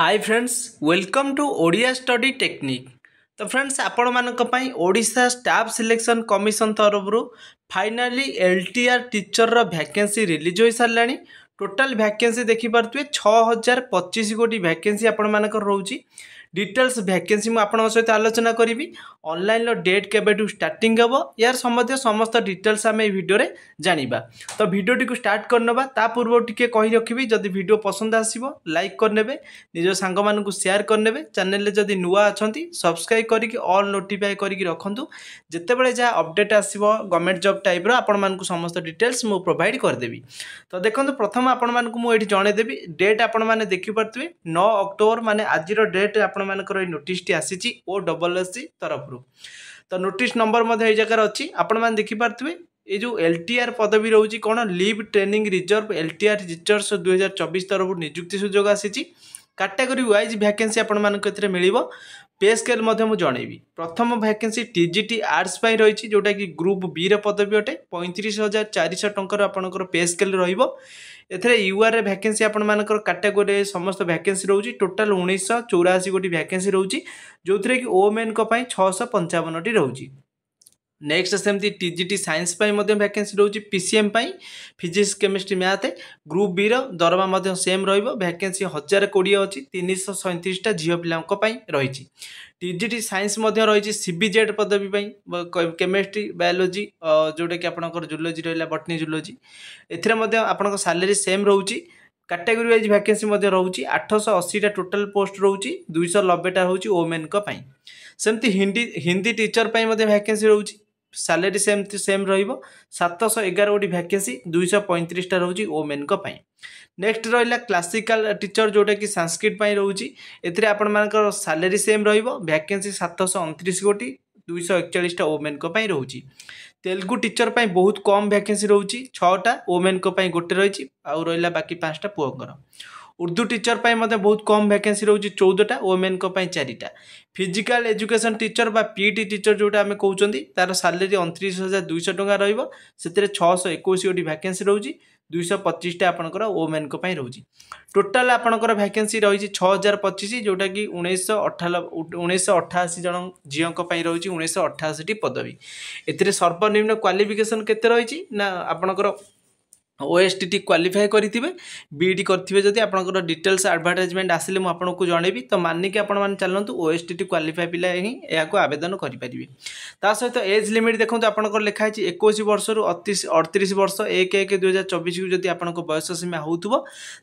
high friends welcome to Odia study technique ତ friends ଆପଣମାନଙ୍କ ପାଇଁ ଓଡ଼ିଶା ଷ୍ଟାଫ୍ ସିଲେକ୍ସନ୍ କମିଶନ୍ ତରଫରୁ ଫାଇନାଲି ଏଲ୍ ଟି ଆର୍ ଟିଚର୍ର ଭ୍ୟାକେନ୍ସି ରିଲିଜ୍ ହୋଇସାରିଲାଣି ଟୋଟାଲ୍ ଭ୍ୟାକେନ୍ସି ଦେଖିପାରୁଥିବେ ଛଅ ହଜାର ପଚିଶ ଗୋଟି ଭ୍ୟାକେନ୍ସି ଆପଣମାନଙ୍କର ରହୁଛି ডিটেলস ভ্যাকেন্সি মু আপনার সহ আলোচনা করবি অনলাইন ডেট কেবেঠু স্টার্টিং হব ইয়ার সম্বন্ধীয় সমস্ত ডিটেলস আমি এই ভিডিওরে জাঁয়া তো ভিডিওটি স্টার্ট করে নেবা তা পূর্ব টিকি রাখবি যদি ভিডিও পসন্দ আসব লাইক করে নেবে নিজ সাংগ মানুষ সেয়ার করে নেবে চ্যানেলে যদি নূয়া অনেক সবসক্রাইব করি অল নোটিফাই করি রাখতু যেতবে যা অপডেট আসব গভর্নমেন্ট জব টাইপ্র আপনার সমস্ত ডিটেলস মু প্রোভাইড করেদেবি তো দেখুন প্রথম আপনার এটি জনাইদেবি ডেট আপনার দেখিপারে ন অক্টোবর মানে আজির ডেট আপনার ଆପଣମାନଙ୍କର ଏଇ ନୋଟିସ୍ଟି ଆସିଛି ଓ ଡବଲ୍ ଏସ୍ ସି ତରଫରୁ ତ ନୋଟିସ୍ ନମ୍ବର ମଧ୍ୟ ଏଇ ଜାଗାରେ ଅଛି ଆପଣମାନେ ଦେଖିପାରୁଥିବେ এই যে এলটিআর পদবী রয়েছে কোণ leave training reserve L T R teachers দুই হাজার চবিশ তরফ নিযুক্তি সুযোগ আসিছি ক্যাটাগোরি ওয়াইজ ভ্যাকেন্সি আপনার এতে মিলব পେ ସ୍କେଲ୍ ମଧ୍ୟ ମୁଁ ଜଣେଇବି ପ୍ରଥମ vacancy T G T arts ପାଇଁ ରହିଛି ଯେଉଁଟାକି ଗ୍ରୁପ୍ ବିର ପଦବୀ ଅଟେ ପଇଁତିରିଶ ହଜାର ଚାରିଶହ ଟଙ୍କାର ଆପଣଙ୍କର ପେ ସ୍କେଲ୍ ରହିବ ଏଥିରେ ୟୁଆର୍ରେ ଭ୍ୟାକେନ୍ସି ଆପଣମାନଙ୍କର କାଟାଗୋରୀରେ ସମସ୍ତ ଭ୍ୟାକେନ୍ସି ରହୁଛି ଟୋଟାଲ୍ ଉଣେଇଶହ ଚଉରାଅଶୀ ଗୋଟି ଭ୍ୟାକେନ୍ସି ରହୁଛି ଯେଉଁଥିରେ କି ଓମେନ୍ଙ୍କ ପାଇଁ ଛଅଶହ ପଞ୍ଚାବନଟି ରହୁଛି ନେକ୍ସଟ ସେମିତି ଟି ଜି ଟି ସାଇନ୍ସ ପାଇଁ ମଧ୍ୟ ଭ୍ୟାକେନ୍ସି ରହୁଛି ପି ସି ଏମ୍ ପାଇଁ ଫିଜିକ୍ସ କେମିଷ୍ଟ୍ରି ମ୍ୟାଥ୍ ଗ୍ରୁପ୍ ବିର ଦରମା ମଧ୍ୟ ସେମ୍ ରହିବ ଭ୍ୟାକେନ୍ସି ହଜାର କୋଡ଼ିଏ ଅଛି ତିନିଶହ ସଇଁତିରିଶଟା ଝିଅ ପିଲାଙ୍କ ପାଇଁ ରହିଛି ଟି ଜି ଟି ସାଇନ୍ସ ମଧ୍ୟ ରହିଛି ସି ବି ଜେଡ୍ ପଦବୀ ପାଇଁ କେମିଷ୍ଟ୍ରି ବାୟୋଲୋଜି ଯେଉଁଟାକି ଆପଣଙ୍କର ଜୁଲୋଜି ରହିଲା ବଟନି ଜୁଲୋଜି ଏଥିରେ ମଧ୍ୟ ଆପଣଙ୍କ ସାଲେରୀ ସେମ୍ ରହୁଛି କାଟାଗୋରୀ ୱାଇଜ୍ ଭ୍ୟାକେନ୍ସି ମଧ୍ୟ ରହୁଛି ଆଠଶହ ଅଶୀଟା ଟୋଟାଲ୍ ପୋଷ୍ଟ ରହୁଛି ଦୁଇଶହ ନବେଟା ହେଉଛି ଓମେନ୍ଙ୍କ ପାଇଁ ସେମିତି ହିନ୍ଦୀ ହିନ୍ଦୀ ଟିଚର୍ ପାଇଁ ମଧ୍ୟ ଭ୍ୟାକେନ୍ସି ରହୁଛି ସାଲେରୀ ସେମିତି ସେମ୍ ରହିବ ସାତଶହ ଏଗାର ଗୋଟି ଭ୍ୟାକେନ୍ସି ଦୁଇଶହ ପଇଁତିରିଶଟା ରହୁଛି ଓମେନ୍ଙ୍କ ପାଇଁ ନେକ୍ସଟ ରହିଲା କ୍ଲାସିକାଲ ଟିଚର ଯେଉଁଟାକି ସାଂସ୍କ୍ରିଟ ପାଇଁ ରହୁଛି ଏଥିରେ ଆପଣମାନଙ୍କର ସାଲେରୀ ସେମ୍ ରହିବ ଭ୍ୟାକେନ୍ସି ସାତଶହ ଅଣତିରିଶ ଗୋଟି ଦୁଇଶହ ଏକଚାଳିଶଟା ଓମେନ୍ଙ୍କ ପାଇଁ ରହୁଛି তেলুগু ଟିଚର ପାଇଁ ବହୁତ କମ୍ ଭ୍ୟାକେନ୍ସି ରହୁଛି ଛଅଟା ଓମେନ୍ଙ୍କ ପାଇଁ ଗୋଟେ ରହିଛି ଆଉ ରହିଲା ବାକି ପାଞ୍ଚଟା ପୁଅଙ୍କର ଉର୍ଦ୍ଦୁ ଟିଚର ପାଇଁ ମଧ୍ୟ ବହୁତ କମ୍ ଭ୍ୟାକେନ୍ସି ରହୁଛି ଚଉଦଟା ଓମେନ୍ଙ୍କ ପାଇଁ ଚାରିଟା ଫିଜିକାଲ ଏଜୁକେସନ୍ ଟିଚର ବା ପିଇଟି ଟିଚର ଯେଉଁଟା ଆମେ କହୁଛନ୍ତି ତା'ର ସାଲେରୀ ଅଣତିରିଶ ହଜାର ଦୁଇଶହ ଟଙ୍କା ରହିବ ସେଥିରେ ଛଅଶହ ଏକୋଇଶ ଗୋଟି ଭ୍ୟାକେନ୍ସି ରହୁଛି ଦୁଇଶହ ପଚିଶଟା ଆପଣଙ୍କର ଓମେନ୍ଙ୍କ ପାଇଁ ରହୁଛି ଟୋଟାଲ୍ ଆପଣଙ୍କର ଭ୍ୟାକେନ୍ସି ରହିଛି ଛଅ ହଜାର ପଚିଶ ଯେଉଁଟାକି ଉଣେଇଶହ ଅଠା ଉଣେଇଶହ ଅଠାଅଶୀ ଜଣ ଝିଅଙ୍କ ପାଇଁ ରହୁଛି ଉଣେଇଶହ ଅଠାଅଶୀଟି ପଦବୀ ଏଥିରେ ସର୍ବନିମ୍ନ କ୍ୱାଲିଫିକେସନ୍ କେତେ ରହିଛି ନା ଆପଣଙ୍କର ଓଏସ୍ଟିଟି କ୍ୱାଲିଫାଏ କରିଥିବେ ବିଇଡ଼ି କରିଥିବେ ଯଦି ଆପଣଙ୍କର ଡିଟେଲ୍ସ ଆଡ଼ଭର୍ଟାଇଜମେଣ୍ଟ ଆସିଲେ ମୁଁ ଆପଣଙ୍କୁ ଜଣେଇବି ତ ମାନିକି ଆପଣମାନେ ଚାଲନ୍ତୁ ଓଏସ୍ଟିଟି କ୍ୱାଲିଫାଏ ପିଲା ହିଁ ଏହାକୁ ଆବେଦନ କରିପାରିବେ ତା ସହିତ ଏଜ୍ ଲିମିଟ୍ ଦେଖନ୍ତୁ ଆପଣଙ୍କର ଲେଖା ହେଇଛି ଏକୋଇଶ ବର୍ଷରୁ ଅଡ଼ତିରିଶ ବର୍ଷ ଏକ ଏକ ଦୁଇହଜାର ଚବିଶକୁ ଯଦି ଆପଣଙ୍କ ବୟସ ସୀମା ହେଉଥିବ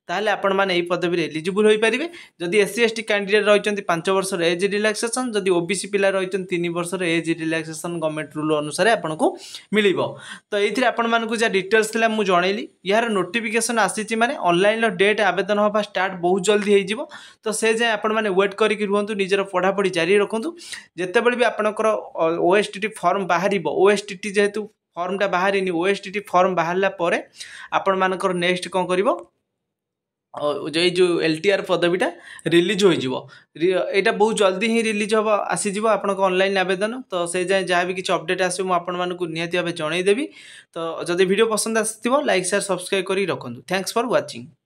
ତାହେଲେ ଆପଣମାନେ ଏହି ପଦବୀରେ ଏଲିଜିବୁଲ୍ ହୋଇପାରିବେ ଯଦି ଏସ୍ସି ଏସ୍ଟି କ୍ୟାଣ୍ଡିଡେଟ୍ ରହିଛନ୍ତି ପାଞ୍ଚ ବର୍ଷର ଏଜ୍ ରିଲାକ୍ସେସନ୍ ଯଦି ଓବିସି ପିଲା ରହିଛନ୍ତି ତିନି ବର୍ଷର ଏଜ୍ ରିଲାକ୍ସେସନ୍ ଗଭର୍ଣ୍ଣମେଣ୍ଟ ରୁଲ୍ ଅନୁସାରେ ଆପଣଙ୍କୁ ମିଳିବ ତ ଏଇଥିରେ ଆପଣମାନଙ୍କୁ ଯାହା ଡିଟେଲ୍ସ ଥିଲା ମୁଁ ଜଣେଇଲି କହିଲି ଏହାର ନୋଟିଫିକେସନ୍ ଆସିଛି ମାନେ ଅନଲାଇନ୍ର ଡେଟ୍ ଆବେଦନ ହେବା ଷ୍ଟାର୍ଟ ବହୁତ ଜଲ୍ଦି ହୋଇଯିବ ତ ସେ ଯାଏଁ ଆପଣମାନେ ୱେଟ୍ କରିକି ରୁହନ୍ତୁ ନିଜର ପଢ଼ାପଢ଼ି ଜାରି ରଖନ୍ତୁ ଯେତେବେଳେ ବି ଆପଣଙ୍କର ଓ ଏସ୍ ଟି ଟି ଫର୍ମ ବାହାରିବ ଓ ଏସ୍ ଟି ଟି ଯେହେତୁ ଫର୍ମଟା ବାହାରିନି ଓ ଏସ୍ ଟି ଟି ଫର୍ମ ବାହାରିଲା ପରେ ଆପଣମାନଙ୍କର ନେକ୍ସଟ କ'ଣ କରିବ এই ଯେଉଁ ଏଲ୍ ଟି ଆର୍ ପଦବୀଟା ରିଲିଜ୍ ହୋଇଯିବ ଏଇଟା ବହୁତ ଜଲ୍ଦି ହିଁ ରିଲିଜ୍ ହେବ ଆସିଯିବ ଆପଣଙ୍କ ଅନଲାଇନ୍ ଆବେଦନ ତ ସେ ଯାଏଁ ଯାହା ବି କିଛି ଅପଡ଼େଟ୍ ଆସିବ ମୁଁ ଆପଣମାନଙ୍କୁ ନିହାତି ଭାବେ ଜଣାଇଦେବି ତ ଯଦି ଭିଡ଼ିଓ ପସନ୍ଦ ଆସିଥିବ ଲାଇକ୍ ସେୟାର୍ ସବସ୍କ୍ରାଇବ୍ କରି ରଖନ୍ତୁ ଥ୍ୟାଙ୍କ୍ସ ଫର୍ ୱାଚିଂ